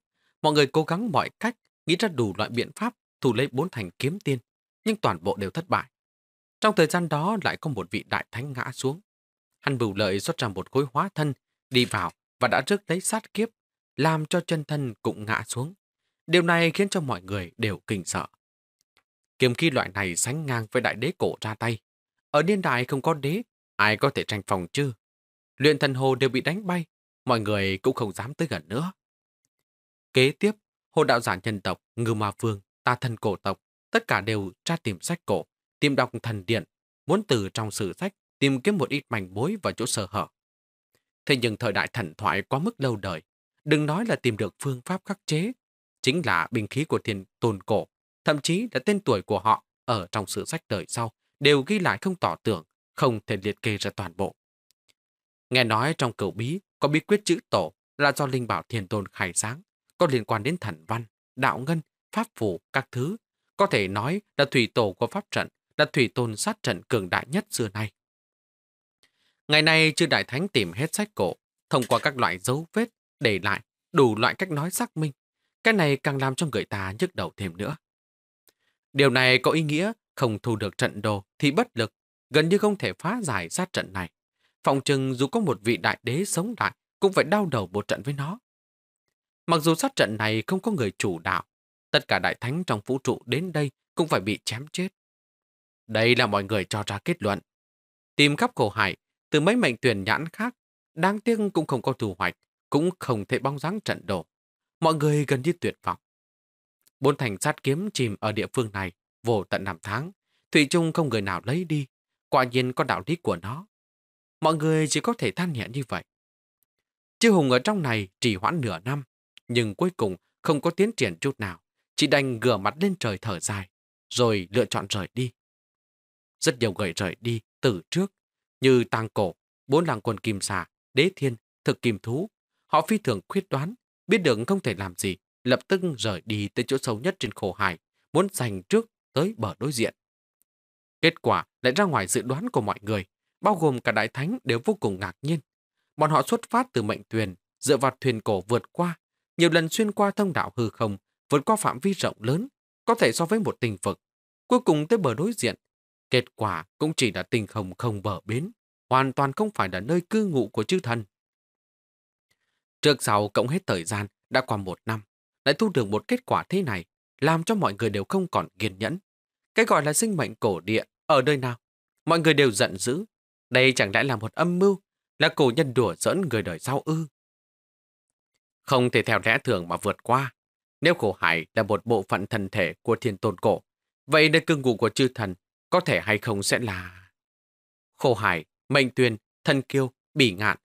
mọi người cố gắng mọi cách nghĩ ra đủ loại biện pháp thủ lấy bốn thành kiếm tiên, nhưng toàn bộ đều thất bại. Trong thời gian đó lại có một vị đại thánh ngã xuống. Hắn bửu lợi xuất ra một khối hóa thân, đi vào và đã rước lấy sát kiếp, làm cho chân thân cũng ngã xuống. Điều này khiến cho mọi người đều kinh sợ. Kiếm khí loại này sánh ngang với đại đế cổ ra tay. Ở niên đại không có đế, ai có thể tranh phòng chứ? Luyện thần hồ đều bị đánh bay, mọi người cũng không dám tới gần nữa. Kế tiếp, hồ đạo giả nhân tộc, ngư ma vương, ta thần cổ tộc, tất cả đều tra tìm sách cổ, tìm đọc thần điện, muốn từ trong sử sách tìm kiếm một ít mảnh mối và chỗ sơ hở. Thế nhưng thời đại thần thoại quá mức lâu đời, đừng nói là tìm được phương pháp khắc chế, chính là binh khí của thiên tôn cổ. Thậm chí là tên tuổi của họ ở trong sự sách đời sau đều ghi lại không tỏ tưởng, không thể liệt kê ra toàn bộ. Nghe nói trong cửu bí có bí quyết chữ tổ là do linh bảo thiền tôn khai sáng, có liên quan đến thần văn, đạo ngân, pháp phù, các thứ. Có thể nói là thủy tổ của pháp trận, là thủy tôn sát trận cường đại nhất xưa nay. Ngày nay, chư đại thánh tìm hết sách cổ, thông qua các loại dấu vết để lại đủ loại cách nói xác minh cái này càng làm cho người ta nhức đầu thêm nữa. Điều này có ý nghĩa không thu được trận đồ thì bất lực, gần như không thể phá giải sát trận này. Phòng chừng dù có một vị đại đế sống lại cũng phải đau đầu một trận với nó. Mặc dù sát trận này không có người chủ đạo, tất cả đại thánh trong vũ trụ đến đây cũng phải bị chém chết. Đây là mọi người cho ra kết luận. Tìm khắp cổ hải, từ mấy mệnh tuyển nhãn khác, đáng tiếc cũng không có thù hoạch, cũng không thể bong dáng trận đồ mọi người gần như tuyệt vọng. Bốn thành sát kiếm chìm ở địa phương này, vô tận năm tháng, Thủy chung không người nào lấy đi, quả nhiên có đạo lý của nó. Mọi người chỉ có thể than nhẹ như vậy. Chư Hùng ở trong này trì hoãn nửa năm, nhưng cuối cùng không có tiến triển chút nào, chỉ đành gửa mặt lên trời thở dài, rồi lựa chọn rời đi. Rất nhiều người rời đi từ trước, như Tàng Cổ, Bốn Làng Quần Kim Xà, Đế Thiên, Thực Kim Thú. Họ phi thường khuyết đoán, biết được không thể làm gì, lập tức rời đi tới chỗ sâu nhất trên khổ hải, muốn giành trước tới bờ đối diện. Kết quả lại ra ngoài dự đoán của mọi người, bao gồm cả đại thánh đều vô cùng ngạc nhiên. Bọn họ xuất phát từ mệnh thuyền, dựa vào thuyền cổ vượt qua, nhiều lần xuyên qua thông đạo hư không, vượt qua phạm vi rộng lớn, có thể so với một tình vực. Cuối cùng tới bờ đối diện, kết quả cũng chỉ là tình không không bờ bến, hoàn toàn không phải là nơi cư ngụ của chư thần. Trước sau cộng hết thời gian, đã qua một năm, lại thu được một kết quả thế này, làm cho mọi người đều không còn kiên nhẫn. Cái gọi là sinh mệnh cổ địa, ở nơi nào? Mọi người đều giận dữ. Đây chẳng lẽ là một âm mưu, là cổ nhân đùa giỡn người đời sau ư? Không thể theo lẽ thường mà vượt qua. Nếu khổ hải là một bộ phận thân thể của thiên tôn cổ, vậy nơi cương ngụ của chư thần có thể hay không sẽ là... Khổ hải, mệnh tuyên thân kiêu, bỉ ngạn,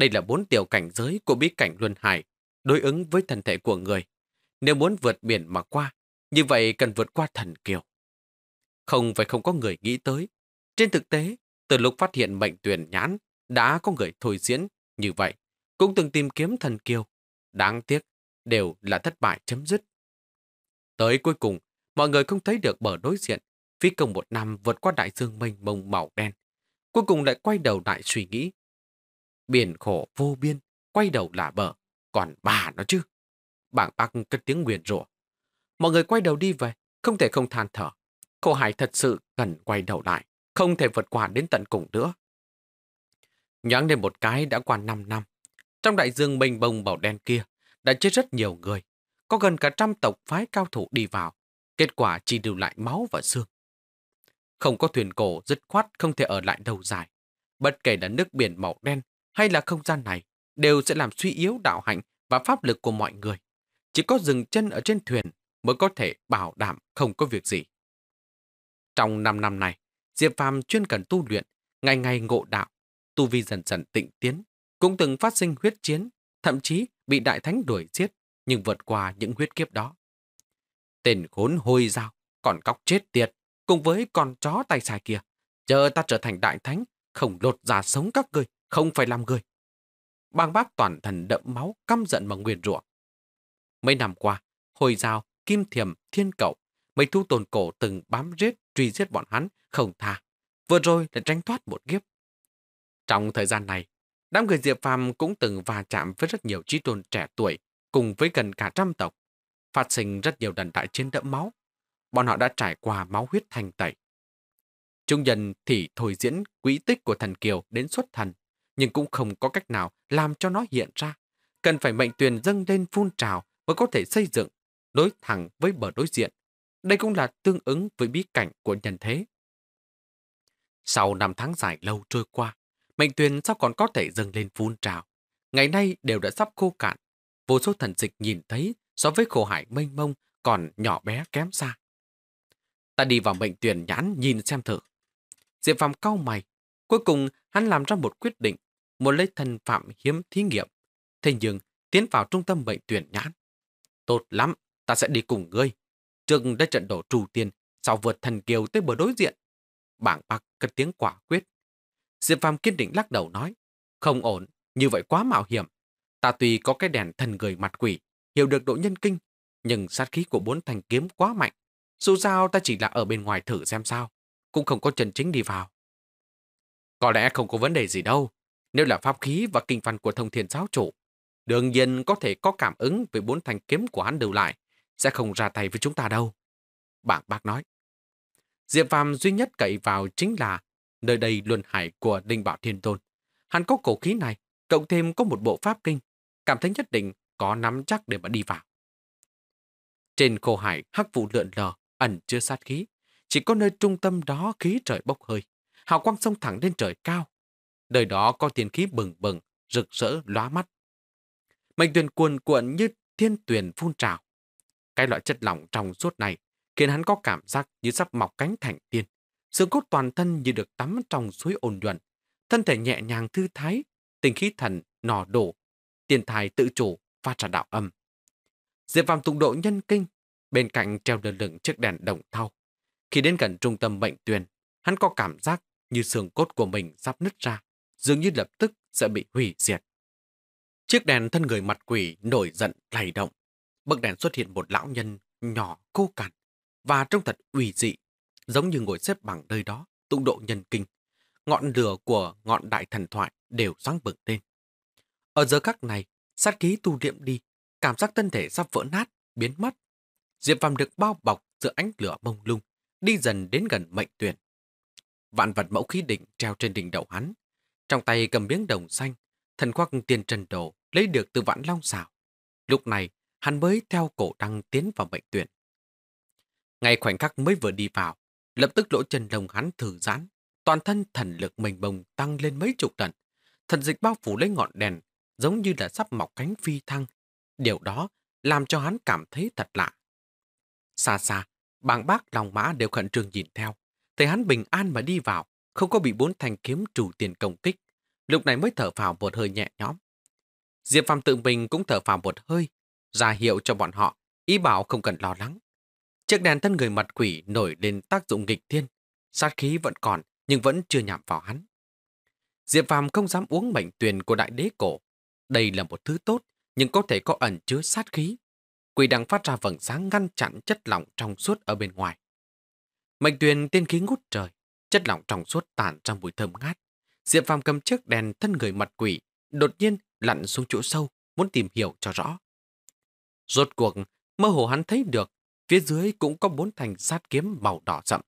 đây là bốn tiểu cảnh giới của bí cảnh Luân Hải, đối ứng với thân thể của người. Nếu muốn vượt biển mà qua, như vậy cần vượt qua thần kiều. Không phải không có người nghĩ tới. Trên thực tế, từ lúc phát hiện mệnh tuyển nhãn, đã có người thôi diễn như vậy, cũng từng tìm kiếm thần kiều. Đáng tiếc, đều là thất bại chấm dứt. Tới cuối cùng, mọi người không thấy được bờ đối diện, phi công một năm vượt qua đại dương mênh mông màu đen. Cuối cùng lại quay đầu lại suy nghĩ, biển khổ vô biên, quay đầu là bờ, còn bà nó chứ. Bảng bác cất tiếng nguyền rủa. Mọi người quay đầu đi về, không thể không than thở. Cô Hải thật sự cần quay đầu lại, không thể vượt qua đến tận cùng nữa. Nhoáng lên một cái đã qua 5 năm. Trong đại dương mênh bông màu đen kia, đã chết rất nhiều người. Có gần cả trăm tộc phái cao thủ đi vào. Kết quả chỉ lưu lại máu và xương. Không có thuyền cổ dứt khoát không thể ở lại đầu dài. Bất kể là nước biển màu đen hay là không gian này đều sẽ làm suy yếu đạo hạnh và pháp lực của mọi người. Chỉ có dừng chân ở trên thuyền mới có thể bảo đảm không có việc gì. Trong 5 năm này, Diệp Phàm chuyên cần tu luyện, ngày ngày ngộ đạo, tu vi dần dần tịnh tiến, cũng từng phát sinh huyết chiến, thậm chí bị đại thánh đuổi giết, nhưng vượt qua những huyết kiếp đó. Tên khốn hôi dao, còn cóc chết tiệt, cùng với con chó tay xài kia, chờ ta trở thành đại thánh, không lột ra sống các ngươi, không phải làm người. Bang bác toàn thần đẫm máu căm giận mà nguyên rủa. Mấy năm qua, Hồi Giao, Kim Thiềm, Thiên Cậu, mấy thu tồn cổ từng bám riết, truy giết bọn hắn, không tha. Vừa rồi đã tranh thoát một kiếp. Trong thời gian này, đám người Diệp Phàm cũng từng va chạm với rất nhiều trí tôn trẻ tuổi, cùng với gần cả trăm tộc. Phát sinh rất nhiều đần đại chiến đẫm máu. Bọn họ đã trải qua máu huyết thành tẩy. Trung nhân thì thổi diễn quỹ tích của thần Kiều đến xuất thần nhưng cũng không có cách nào làm cho nó hiện ra. Cần phải mệnh tuyền dâng lên phun trào mới có thể xây dựng, đối thẳng với bờ đối diện. Đây cũng là tương ứng với bí cảnh của nhân thế. Sau năm tháng dài lâu trôi qua, mệnh tuyền sao còn có thể dâng lên phun trào. Ngày nay đều đã sắp khô cạn. Vô số thần dịch nhìn thấy so với khổ hải mênh mông còn nhỏ bé kém xa. Ta đi vào mệnh tuyển nhãn nhìn xem thử. Diệp Phạm cau mày. Cuối cùng, hắn làm ra một quyết định muốn lấy thần phạm hiếm thí nghiệm. Thế nhưng, tiến vào trung tâm bệnh tuyển nhãn. Tốt lắm, ta sẽ đi cùng ngươi. Trước đã trận đổ trù tiên, sau vượt thần kiều tới bờ đối diện. Bảng bạc cất tiếng quả quyết. Diệp Phàm kiên định lắc đầu nói, không ổn, như vậy quá mạo hiểm. Ta tuy có cái đèn thần người mặt quỷ, hiểu được độ nhân kinh, nhưng sát khí của bốn thành kiếm quá mạnh. Dù sao ta chỉ là ở bên ngoài thử xem sao, cũng không có chân chính đi vào. Có lẽ không có vấn đề gì đâu, nếu là pháp khí và kinh văn của thông thiền giáo chủ, đương nhiên có thể có cảm ứng với bốn thanh kiếm của hắn đều lại, sẽ không ra tay với chúng ta đâu. Bảng bác nói. Diệp Phàm duy nhất cậy vào chính là nơi đây luân hải của Đinh Bảo Thiên Tôn. Hắn có cổ khí này, cộng thêm có một bộ pháp kinh, cảm thấy nhất định có nắm chắc để mà đi vào. Trên khô hải hắc vụ lượn lờ, ẩn chưa sát khí. Chỉ có nơi trung tâm đó khí trời bốc hơi. Hào quang sông thẳng lên trời cao, Nơi đó có thiên khí bừng bừng, rực rỡ lóa mắt. Mệnh tuyển cuồn cuộn như thiên tuyển phun trào. Cái loại chất lỏng trong suốt này khiến hắn có cảm giác như sắp mọc cánh thành tiên. Xương cốt toàn thân như được tắm trong suối ôn nhuận. Thân thể nhẹ nhàng thư thái, tình khí thần nò đổ. Tiền tài tự chủ và trả đạo âm. Diệp Phàm tụng độ nhân kinh, bên cạnh treo đơn lửng chiếc đèn đồng thau. Khi đến gần trung tâm mệnh tuyền, hắn có cảm giác như xương cốt của mình sắp nứt ra dường như lập tức sẽ bị hủy diệt. Chiếc đèn thân người mặt quỷ nổi giận lay động. Bậc đèn xuất hiện một lão nhân nhỏ cô cằn và trông thật ủy dị, giống như ngồi xếp bằng nơi đó, tụng độ nhân kinh. Ngọn lửa của ngọn đại thần thoại đều sáng bừng lên. Ở giờ khắc này, sát khí tu liệm đi, cảm giác thân thể sắp vỡ nát, biến mất. Diệp Phàm được bao bọc giữa ánh lửa bông lung, đi dần đến gần mệnh tuyển. Vạn vật mẫu khí đỉnh treo trên đỉnh đầu hắn, trong tay cầm miếng đồng xanh, thần khoác tiền trần đồ lấy được từ vãn long xảo. Lúc này, hắn mới theo cổ đăng tiến vào bệnh viện. Ngay khoảnh khắc mới vừa đi vào, lập tức lỗ chân lông hắn thử giãn, toàn thân thần lực mình bồng tăng lên mấy chục lần. Thần dịch bao phủ lấy ngọn đèn, giống như là sắp mọc cánh phi thăng. Điều đó làm cho hắn cảm thấy thật lạ. Xa xa, bàng bác lòng mã đều khẩn trương nhìn theo, thấy hắn bình an mà đi vào, không có bị bốn thanh kiếm chủ tiền công kích. Lúc này mới thở vào một hơi nhẹ nhõm. Diệp Phàm tự mình cũng thở vào một hơi, ra hiệu cho bọn họ, ý bảo không cần lo lắng. Chiếc đèn thân người mặt quỷ nổi lên tác dụng nghịch thiên, sát khí vẫn còn nhưng vẫn chưa nhằm vào hắn. Diệp Phàm không dám uống mệnh tuyền của đại đế cổ. Đây là một thứ tốt, nhưng có thể có ẩn chứa sát khí. Quỷ đang phát ra vầng sáng ngăn chặn chất lỏng trong suốt ở bên ngoài. Mệnh tuyền tiên khí ngút trời, chất lỏng trong suốt tản ra mùi thơm ngát. Diệp Phàm cầm chiếc đèn thân người mặt quỷ, đột nhiên lặn xuống chỗ sâu, muốn tìm hiểu cho rõ. Rốt cuộc, mơ hồ hắn thấy được, phía dưới cũng có bốn thành sát kiếm màu đỏ rậm.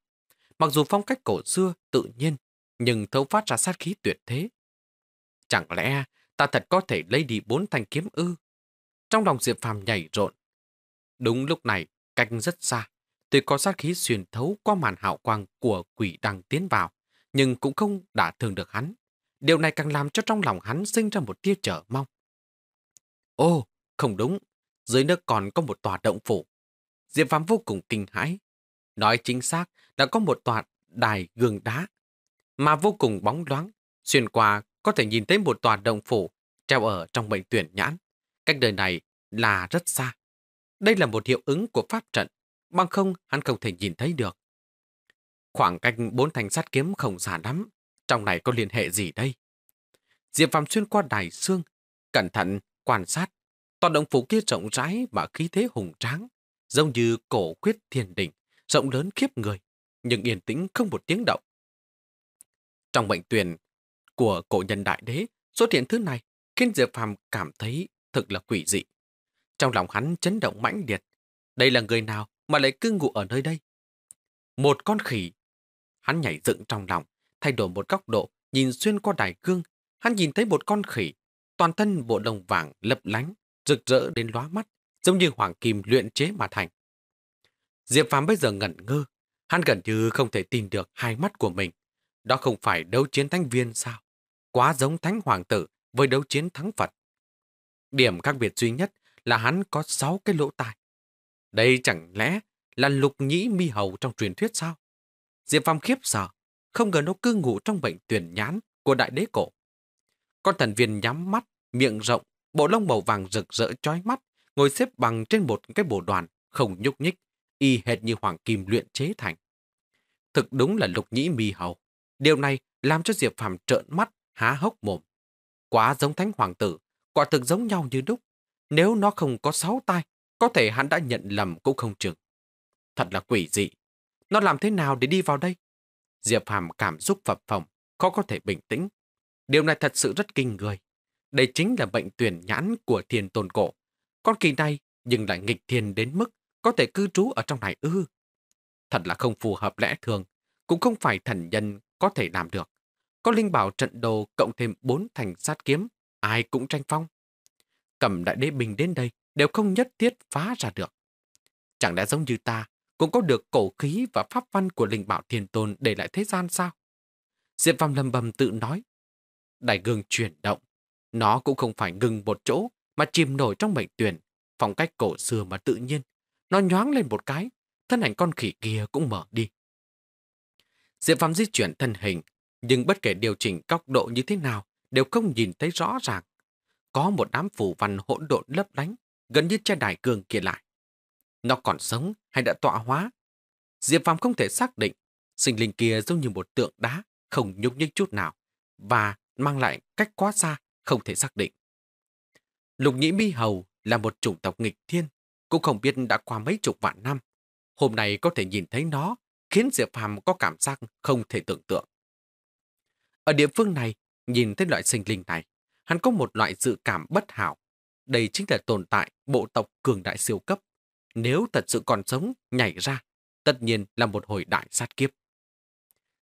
Mặc dù phong cách cổ xưa tự nhiên, nhưng thấu phát ra sát khí tuyệt thế. Chẳng lẽ ta thật có thể lấy đi bốn thanh kiếm ư? Trong lòng Diệp Phàm nhảy rộn. Đúng lúc này, cách rất xa, Tuy có sát khí xuyên thấu qua màn hạo quang của quỷ đang tiến vào, nhưng cũng không đả thương được hắn. Điều này càng làm cho trong lòng hắn sinh ra một tia trở mong. Ô, không đúng, dưới nước còn có một tòa động phủ. Diệp Phạm vô cùng kinh hãi. Nói chính xác đã có một tòa đài gương đá, mà vô cùng bóng loáng, xuyên qua có thể nhìn thấy một tòa động phủ treo ở trong bệnh tuyển nhãn. Cách đời này là rất xa. Đây là một hiệu ứng của pháp trận bằng không hắn không thể nhìn thấy được. Khoảng cách bốn thanh sắt kiếm không xa lắm, trong này có liên hệ gì đây? Diệp Phạm xuyên qua đài xương, cẩn thận, quan sát. Toàn động phủ kia rộng rãi và khí thế hùng tráng, giống như cổ quyết thiền đỉnh, rộng lớn khiếp người, nhưng yên tĩnh không một tiếng động. Trong mệnh tuyển của cổ nhân đại đế xuất hiện thứ này khiến Diệp Phàm cảm thấy thực là quỷ dị. Trong lòng hắn chấn động mãnh liệt. Đây là người nào mà lại cứ ngủ ở nơi đây. Một con khỉ. Hắn nhảy dựng trong lòng, thay đổi một góc độ, nhìn xuyên qua đài gương. Hắn nhìn thấy một con khỉ, toàn thân bộ đồng vàng lấp lánh, rực rỡ đến lóa mắt, giống như hoàng kim luyện chế mà thành. Diệp Phạm bây giờ ngẩn ngơ, hắn gần như không thể tin được hai mắt của mình. Đó không phải đấu chiến thánh viên sao? Quá giống thánh hoàng tử với đấu chiến thắng Phật. Điểm khác biệt duy nhất là hắn có sáu cái lỗ tai. Đây chẳng lẽ là lục nhĩ mi hầu trong truyền thuyết sao? Diệp Phong khiếp sợ, không ngờ nó cư ngụ trong bệnh tuyển nhãn của đại đế cổ. Con thần viên nhắm mắt, miệng rộng, bộ lông màu vàng rực rỡ chói mắt, ngồi xếp bằng trên một cái bộ đoàn, không nhúc nhích, y hệt như hoàng kim luyện chế thành. Thực đúng là lục nhĩ mi hầu. Điều này làm cho Diệp Phàm trợn mắt, há hốc mồm. Quá giống thánh hoàng tử, quả thực giống nhau như đúc. Nếu nó không có sáu tai có thể hắn đã nhận lầm cũng không chừng. Thật là quỷ dị. Nó làm thế nào để đi vào đây? Diệp Hàm cảm xúc phập phồng, khó có thể bình tĩnh. Điều này thật sự rất kinh người. Đây chính là bệnh tuyển nhãn của thiền tồn cổ. Con kỳ này nhưng lại nghịch thiền đến mức có thể cư trú ở trong này ư. Thật là không phù hợp lẽ thường, cũng không phải thần nhân có thể làm được. Có linh bảo trận đồ cộng thêm bốn thành sát kiếm, ai cũng tranh phong. Cầm đại đế bình đến đây, đều không nhất thiết phá ra được. Chẳng lẽ giống như ta cũng có được cổ khí và pháp văn của linh bảo thiền tôn để lại thế gian sao? Diệp Văn lầm bầm tự nói. Đài gương chuyển động. Nó cũng không phải ngừng một chỗ mà chìm nổi trong mệnh tuyển, phong cách cổ xưa mà tự nhiên. Nó nhoáng lên một cái, thân ảnh con khỉ kia cũng mở đi. Diệp Phạm di chuyển thân hình, nhưng bất kể điều chỉnh góc độ như thế nào đều không nhìn thấy rõ ràng. Có một đám phủ văn hỗn độn lấp lánh, gần như che đại cường kia lại. Nó còn sống hay đã tọa hóa? Diệp Phàm không thể xác định, sinh linh kia giống như một tượng đá, không nhúc nhích chút nào, và mang lại cách quá xa, không thể xác định. Lục nhĩ mi hầu là một chủng tộc nghịch thiên, cũng không biết đã qua mấy chục vạn năm. Hôm nay có thể nhìn thấy nó, khiến Diệp Phàm có cảm giác không thể tưởng tượng. Ở địa phương này, nhìn thấy loại sinh linh này, hắn có một loại dự cảm bất hảo đây chính là tồn tại bộ tộc cường đại siêu cấp. Nếu thật sự còn sống, nhảy ra, tất nhiên là một hồi đại sát kiếp.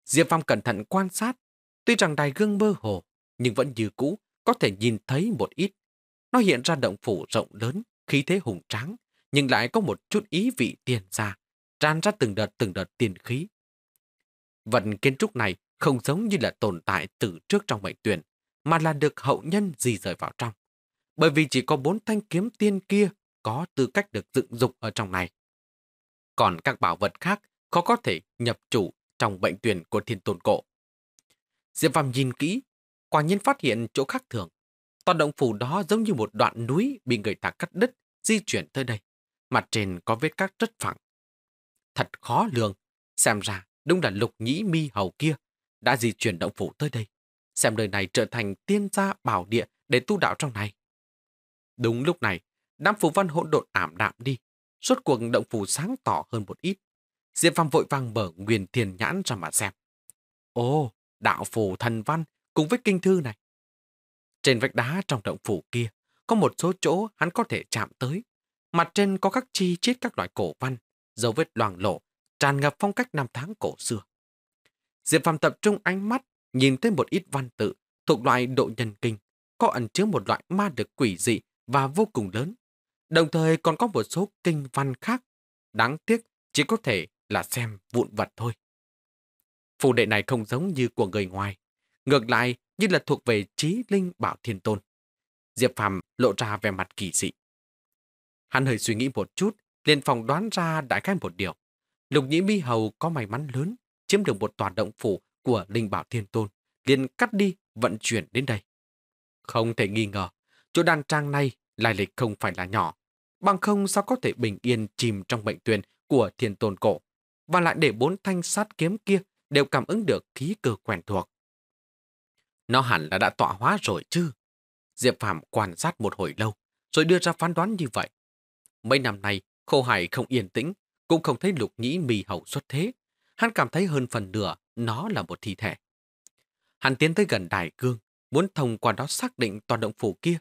Diệp Phong cẩn thận quan sát, tuy rằng đài gương mơ hồ, nhưng vẫn như cũ có thể nhìn thấy một ít. Nó hiện ra động phủ rộng lớn, khí thế hùng tráng, nhưng lại có một chút ý vị tiền ra, tràn ra từng đợt từng đợt tiền khí. Vận kiến trúc này không giống như là tồn tại từ trước trong mệnh tuyển, mà là được hậu nhân di rời vào trong bởi vì chỉ có bốn thanh kiếm tiên kia có tư cách được dựng dục ở trong này. Còn các bảo vật khác khó có thể nhập chủ trong bệnh tuyển của thiên tôn cổ. Diệp Phàm nhìn kỹ, quả nhiên phát hiện chỗ khác thường. Toàn động phủ đó giống như một đoạn núi bị người ta cắt đứt, di chuyển tới đây. Mặt trên có vết cát rất phẳng. Thật khó lường, xem ra đúng là lục nhĩ mi hầu kia đã di chuyển động phủ tới đây. Xem nơi này trở thành tiên gia bảo địa để tu đạo trong này. Đúng lúc này, đám phù văn hỗn độn ảm đạm đi, suốt cuộc động phù sáng tỏ hơn một ít. Diệp Phàm vội vàng mở Nguyên Thiên Nhãn ra mà xem. Ồ, đạo phù thần văn cùng với kinh thư này. Trên vách đá trong động phủ kia, có một số chỗ hắn có thể chạm tới. Mặt trên có các chi chiết các loại cổ văn, dấu vết loang lộ, tràn ngập phong cách năm tháng cổ xưa. Diệp Phàm tập trung ánh mắt, nhìn thấy một ít văn tự thuộc loại độ nhân kinh, có ẩn chứa một loại ma được quỷ dị và vô cùng lớn. Đồng thời còn có một số kinh văn khác. Đáng tiếc chỉ có thể là xem vụn vật thôi. Phù đệ này không giống như của người ngoài. Ngược lại như là thuộc về trí linh bảo thiên tôn. Diệp Phàm lộ ra vẻ mặt kỳ dị. Hắn hơi suy nghĩ một chút, liền phòng đoán ra đại khái một điều. Lục nhĩ mi hầu có may mắn lớn, chiếm được một tòa động phủ của linh bảo thiên tôn, liền cắt đi vận chuyển đến đây. Không thể nghi ngờ, chỗ đan trang này lai lịch không phải là nhỏ. Bằng không sao có thể bình yên chìm trong bệnh tuyền của thiên tôn cổ, và lại để bốn thanh sát kiếm kia đều cảm ứng được khí cơ quen thuộc. Nó hẳn là đã tọa hóa rồi chứ. Diệp Phạm quan sát một hồi lâu, rồi đưa ra phán đoán như vậy. Mấy năm nay, Khâu Hải không yên tĩnh, cũng không thấy lục nhĩ mì hậu xuất thế. Hắn cảm thấy hơn phần nửa nó là một thi thể. Hắn tiến tới gần đài cương, muốn thông qua đó xác định toàn động phủ kia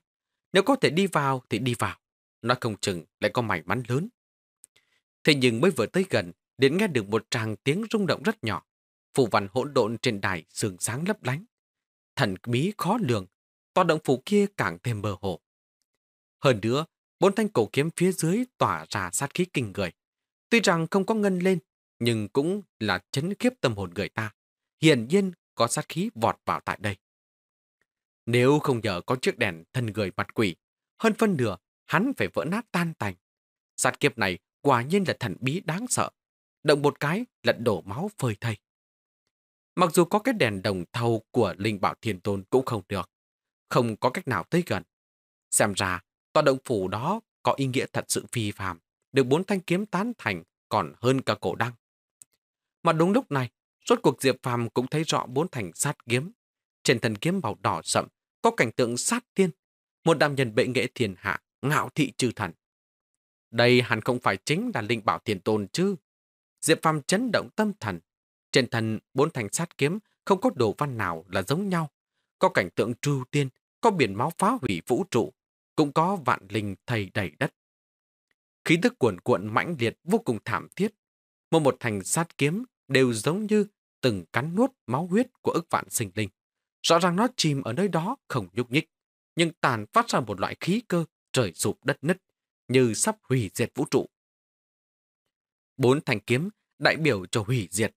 nếu có thể đi vào thì đi vào. nói không chừng lại có may mắn lớn. Thế nhưng mới vừa tới gần, đến nghe được một tràng tiếng rung động rất nhỏ. phủ văn hỗn độn trên đài sương sáng lấp lánh. Thần bí khó lường, toàn động phủ kia càng thêm mơ hồ. Hơn nữa, bốn thanh cổ kiếm phía dưới tỏa ra sát khí kinh người. Tuy rằng không có ngân lên, nhưng cũng là chấn khiếp tâm hồn người ta. Hiển nhiên có sát khí vọt vào tại đây. Nếu không nhờ có chiếc đèn thân người mặt quỷ, hơn phân nửa hắn phải vỡ nát tan tành. Sát kiếp này quả nhiên là thần bí đáng sợ. Động một cái là đổ máu phơi thây. Mặc dù có cái đèn đồng thau của Linh Bảo Thiên Tôn cũng không được. Không có cách nào tới gần. Xem ra, tòa động phủ đó có ý nghĩa thật sự phi phàm. Được bốn thanh kiếm tán thành còn hơn cả cổ đăng. Mà đúng lúc này, suốt cuộc Diệp Phàm cũng thấy rõ bốn thành sát kiếm. Trên thần kiếm màu đỏ sậm có cảnh tượng sát tiên, một đam nhân bệ nghệ thiên hạ, ngạo thị trừ thần. Đây hẳn không phải chính là linh bảo thiền tôn chứ. Diệp Phàm chấn động tâm thần. Trên thần bốn thành sát kiếm không có đồ văn nào là giống nhau. Có cảnh tượng trưu tiên, có biển máu phá hủy vũ trụ, cũng có vạn linh thầy đầy đất. Khí tức cuồn cuộn mãnh liệt vô cùng thảm thiết. Mỗi một thành sát kiếm đều giống như từng cắn nuốt máu huyết của ức vạn sinh linh. Rõ ràng nó chìm ở nơi đó không nhúc nhích, nhưng tàn phát ra một loại khí cơ trời sụp đất nứt, như sắp hủy diệt vũ trụ. Bốn thanh kiếm đại biểu cho hủy diệt.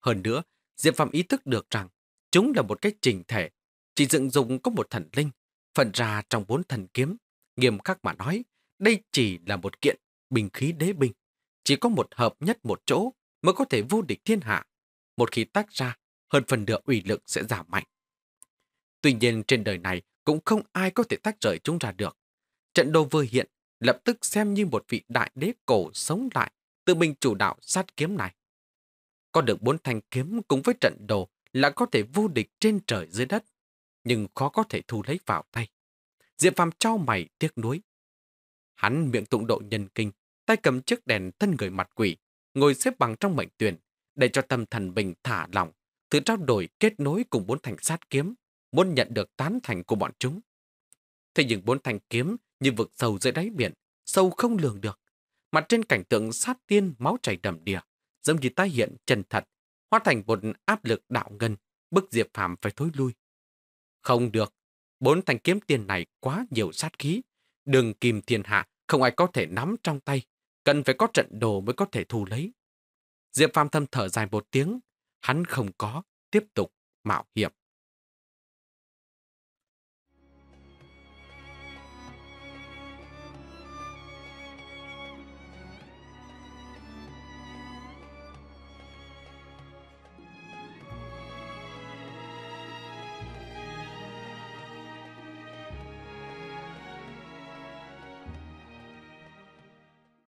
Hơn nữa, Diệp Phạm ý thức được rằng chúng là một cách trình thể, chỉ dựng dụng có một thần linh, phần ra trong bốn thần kiếm. Nghiêm khắc mà nói, đây chỉ là một kiện bình khí đế binh, chỉ có một hợp nhất một chỗ mới có thể vô địch thiên hạ. Một khi tách ra, hơn phần nửa ủy lực sẽ giảm mạnh. Tuy nhiên trên đời này cũng không ai có thể tách rời chúng ra được. Trận đồ vừa hiện, lập tức xem như một vị đại đế cổ sống lại, tự mình chủ đạo sát kiếm này. Có được bốn thanh kiếm cùng với trận đồ là có thể vô địch trên trời dưới đất, nhưng khó có thể thu lấy vào tay. Diệp Phàm trao mày tiếc nuối. Hắn miệng tụng độ nhân kinh, tay cầm chiếc đèn thân người mặt quỷ, ngồi xếp bằng trong mệnh tuyển, để cho tâm thần bình thả lỏng, thử trao đổi kết nối cùng bốn thành sát kiếm muốn nhận được tán thành của bọn chúng. Thế nhưng bốn thanh kiếm như vực sâu dưới đáy biển, sâu không lường được. Mặt trên cảnh tượng sát tiên máu chảy đầm đìa, giống như tái hiện chân thật, hóa thành một áp lực đạo ngân, bức Diệp Phạm phải thối lui. Không được, bốn thanh kiếm tiền này quá nhiều sát khí, đừng kìm thiên hạ không ai có thể nắm trong tay, cần phải có trận đồ mới có thể thu lấy. Diệp Phạm thâm thở dài một tiếng, hắn không có, tiếp tục mạo hiểm.